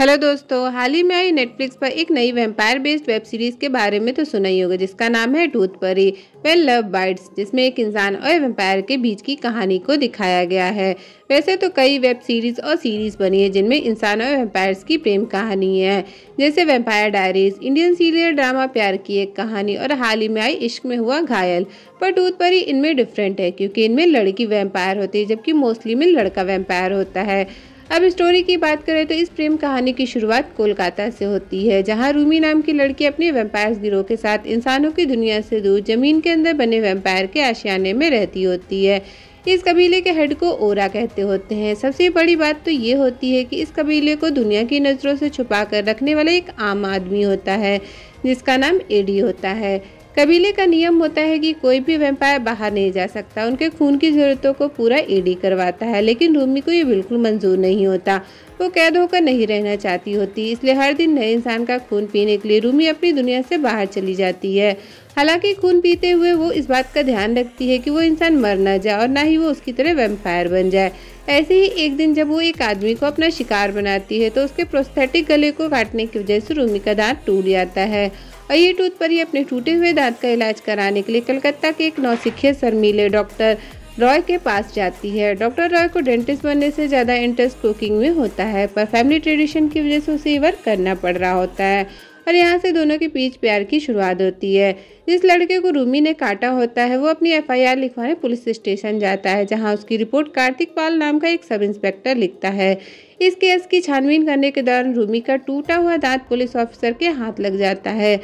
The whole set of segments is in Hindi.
हेलो दोस्तों हाल ही में आई नेटफ्लिक्स पर एक नई वेम्पायर बेस्ड वेब सीरीज के बारे में तो सुना ही होगा जिसका नाम है टूथ परी वेल लव बाइट्स जिसमें एक इंसान और वेम्पायर के बीच की कहानी को दिखाया गया है वैसे तो कई वेब सीरीज और सीरीज बनी है जिनमें इंसान और वेम्पायर्स की प्रेम कहानी है जैसे vampire diaries Indian serial drama प्यार की एक कहानी और हाल ही में आई इश्क में हुआ घायल पर टूथ परी इनमें डिफरेंट है क्योंकि इनमें लड़की वेम्पायर होती है जबकि मोस्टली में लड़का वेम्पायर होता है अब स्टोरी की बात करें तो इस प्रेम कहानी की शुरुआत कोलकाता से होती है जहाँ रूमी नाम की लड़की अपने वेम्पायर गिरोह के साथ इंसानों की दुनिया से दूर जमीन के अंदर बने वेम्पायर के आशियाने में रहती होती है इस कबीले के हेड को ओरा कहते होते हैं सबसे बड़ी बात तो ये होती है कि इस कबीले को दुनिया की नज़रों से छुपा कर रखने वाला एक आम आदमी होता है जिसका नाम एडी होता है कबीले का नियम होता है कि कोई भी वेम्पायर बाहर नहीं जा सकता उनके खून की ज़रूरतों को पूरा ईडी करवाता है लेकिन रूमी को ये बिल्कुल मंजूर नहीं होता वो कैद होकर नहीं रहना चाहती होती इसलिए हर दिन नए इंसान का खून पीने के लिए रूमी अपनी दुनिया से बाहर चली जाती है हालांकि खून पीते हुए वो इस बात का ध्यान रखती है कि वो इंसान मर ना जाए और ना ही वो उसकी तरह वेम्पायर बन जाए ऐसे ही एक दिन जब वो एक आदमी को अपना शिकार बनाती है तो उसके प्रोस्थेटिक गले को काटने की वजह से रूमी का दांत टूट जाता है और ये टूथ ही अपने टूटे हुए दांत का इलाज कराने के लिए कलकत्ता के एक नौसिखिया शर्मीले डॉक्टर रॉय के पास जाती है डॉक्टर रॉय को डेंटिस्ट बनने से ज़्यादा इंटरेस्ट कुकिंग में होता है पर फैमिली ट्रेडिशन की वजह से उसे वर्क करना पड़ रहा होता है और यहाँ से दोनों के बीच प्यार की शुरुआत होती है जिस लड़के को रूमी ने काटा होता है वो अपनी एफआईआर लिखवाने पुलिस स्टेशन जाता है जहाँ उसकी रिपोर्ट कार्तिक पाल नाम का एक सब इंस्पेक्टर लिखता है इस केस की छानबीन करने के दौरान रूमी का टूटा हुआ दांत पुलिस ऑफिसर के हाथ लग जाता है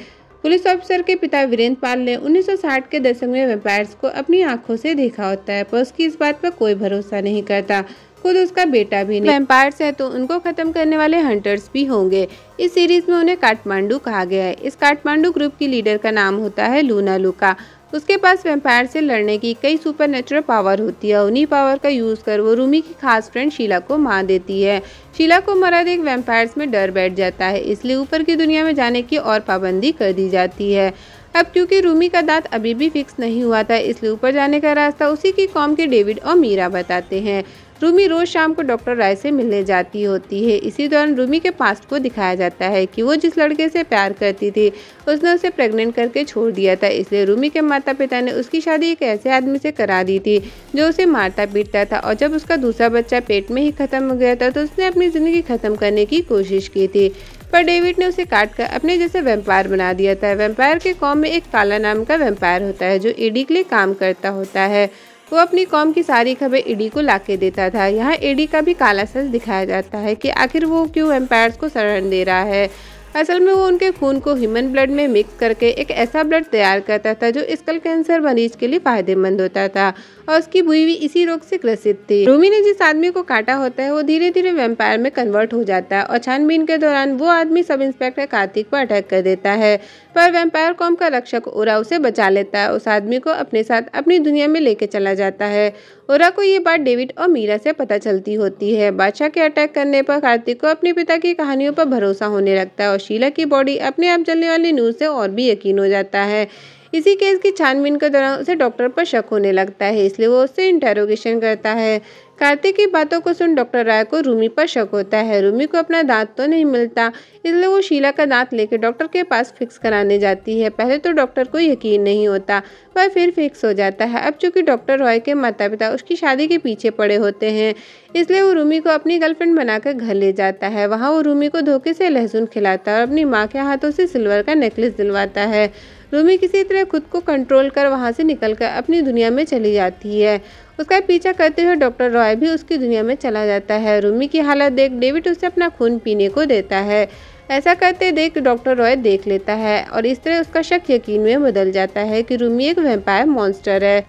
पुलिस ऑफिसर के पिता वीरेंद्र पाल ने 1960 के दशक में वेम्पायर्स को अपनी आंखों से देखा होता है पर उसकी इस बात पर कोई भरोसा नहीं करता खुद उसका बेटा भी नहीं वेम्पायर्स है तो उनको खत्म करने वाले हंटर्स भी होंगे इस सीरीज में उन्हें काठमांडू कहा गया है इस काठमांडू ग्रुप की लीडर का नाम होता है लूना लुका उसके पास वेम्पायर से लड़ने की कई सुपर पावर होती है उन्हीं पावर का यूज़ कर वो रूमी की खास फ्रेंड शीला को मार देती है शीला को मरा देख वेम्पायर्स में डर बैठ जाता है इसलिए ऊपर की दुनिया में जाने की और पाबंदी कर दी जाती है अब क्योंकि रूमी का दांत अभी भी फिक्स नहीं हुआ था इसलिए ऊपर जाने का रास्ता उसी की कॉम के डेविड और मीरा बताते हैं रूमी रोज़ शाम को डॉक्टर राय से मिलने जाती होती है इसी दौरान रूमी के पास्ट को दिखाया जाता है कि वो जिस लड़के से प्यार करती थी उसने उसे प्रेग्नेंट करके छोड़ दिया था इसलिए रूमी के माता पिता ने उसकी शादी एक ऐसे आदमी से करा दी थी जो उसे मारता पीटता था और जब उसका दूसरा बच्चा पेट में ही ख़त्म हो गया था तो उसने अपनी ज़िंदगी ख़त्म करने की कोशिश की थी पर डेविड ने उसे काट कर अपने जैसे वेम्पायर बना दिया था वेम्पायर के कॉम में एक काला नाम का वेम्पायर होता है जो ईडी के लिए काम करता होता है वो अपनी कॉम की सारी खबरें ईडी को ला के देता था यहाँ ईडी का भी काला सच दिखाया जाता है कि आखिर वो क्यों एम्पायर्स को शरण दे रहा है असल में वो उनके खून को ह्यूमन ब्लड में मिक्स करके एक ऐसा ब्लड तैयार करता था जो स्कल कैंसर मरीज के लिए फायदेमंद होता था और उसकी भी इसी रोग से ग्रसित थी रूमी ने जिस आदमी को काटा होता है वो धीरे धीरे वेम्पायर में कन्वर्ट हो जाता है और छानबीन के दौरान वो आदमी सब इंस्पेक्टर कार्तिक पर अटैक कर देता है पर वेम्पायर कॉम का रक्षक ओरा उसे बचा लेता है उस आदमी को अपने साथ अपनी दुनिया में लेके चला जाता है ओरा को ये बात डेविड और मीरा से पता चलती होती है बादशाह के अटैक करने पर कार्तिक को अपने पिता की कहानियों पर भरोसा होने लगता है और शीला की बॉडी अपने आप जलने वाली न्यूज़ से और भी यकीन हो जाता है इसी केस की छानबीन के दौरान उसे डॉक्टर पर शक होने लगता है इसलिए वो उससे इंटेरोगेशन करता है कार्तिक की बातों को सुन डॉक्टर राय को रूमी पर शक होता है रूमी को अपना दांत तो नहीं मिलता इसलिए वो शीला का दांत लेकर डॉक्टर के पास फिक्स कराने जाती है पहले तो डॉक्टर को यकीन नहीं होता वह फिर फिक्स हो जाता है अब चूंकि डॉक्टर रॉय के माता पिता उसकी शादी के पीछे पड़े होते हैं इसलिए वो रूमी को अपनी गर्लफ्रेंड बनाकर घर ले जाता है वहाँ वो रूमी को धोखे से लहसुन खिलाता है और अपनी माँ के हाथों से सिल्वर का नेकलेस दिलवाता है रूमी किसी तरह खुद को कंट्रोल कर वहाँ से निकल कर अपनी दुनिया में चली जाती है उसका पीछा करते हुए डॉक्टर रॉय भी उसकी दुनिया में चला जाता है रूमी की हालत देख डेविड उसे अपना खून पीने को देता है ऐसा करते देख डॉक्टर रॉय देख लेता है और इस तरह उसका शक यकीन में बदल जाता है कि रूमी एक वेम्पायर मॉन्स्टर है